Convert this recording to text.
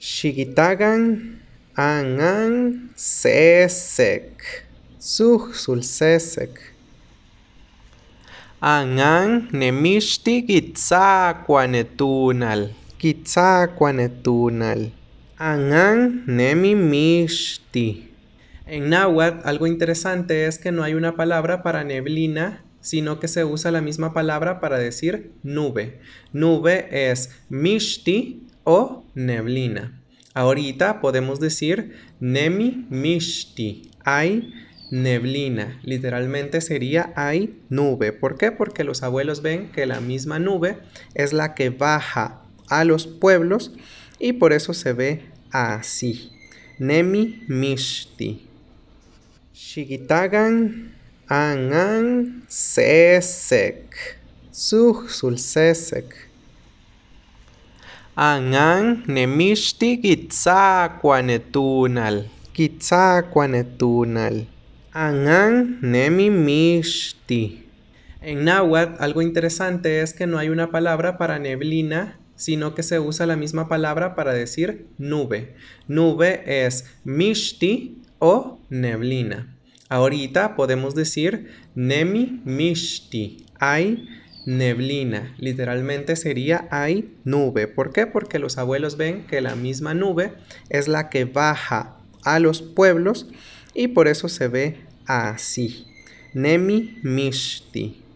Shigitagan Anan Sesek. Sesek. Anan nemishti gitzakuanetunal. Gitzakuanetunal. Anan nemimishti. En náhuatl, algo interesante es que no hay una palabra para neblina, sino que se usa la misma palabra para decir nube. Nube es mishti o neblina. Ahorita podemos decir nemi mishti, hay neblina. Literalmente sería hay nube. ¿Por qué? Porque los abuelos ven que la misma nube es la que baja a los pueblos y por eso se ve así. Nemi mishti. Shigitagan anan sesek. sul sesek. Angan nemishti gitzakuanetunal. Anan Angan Mishti. En náhuatl, algo interesante es que no hay una palabra para neblina, sino que se usa la misma palabra para decir nube. Nube es mishti o neblina. Ahorita podemos decir nemi mishti. Hay neblina. Literalmente sería hay nube. ¿Por qué? Porque los abuelos ven que la misma nube es la que baja a los pueblos y por eso se ve así. Nemi Mishti.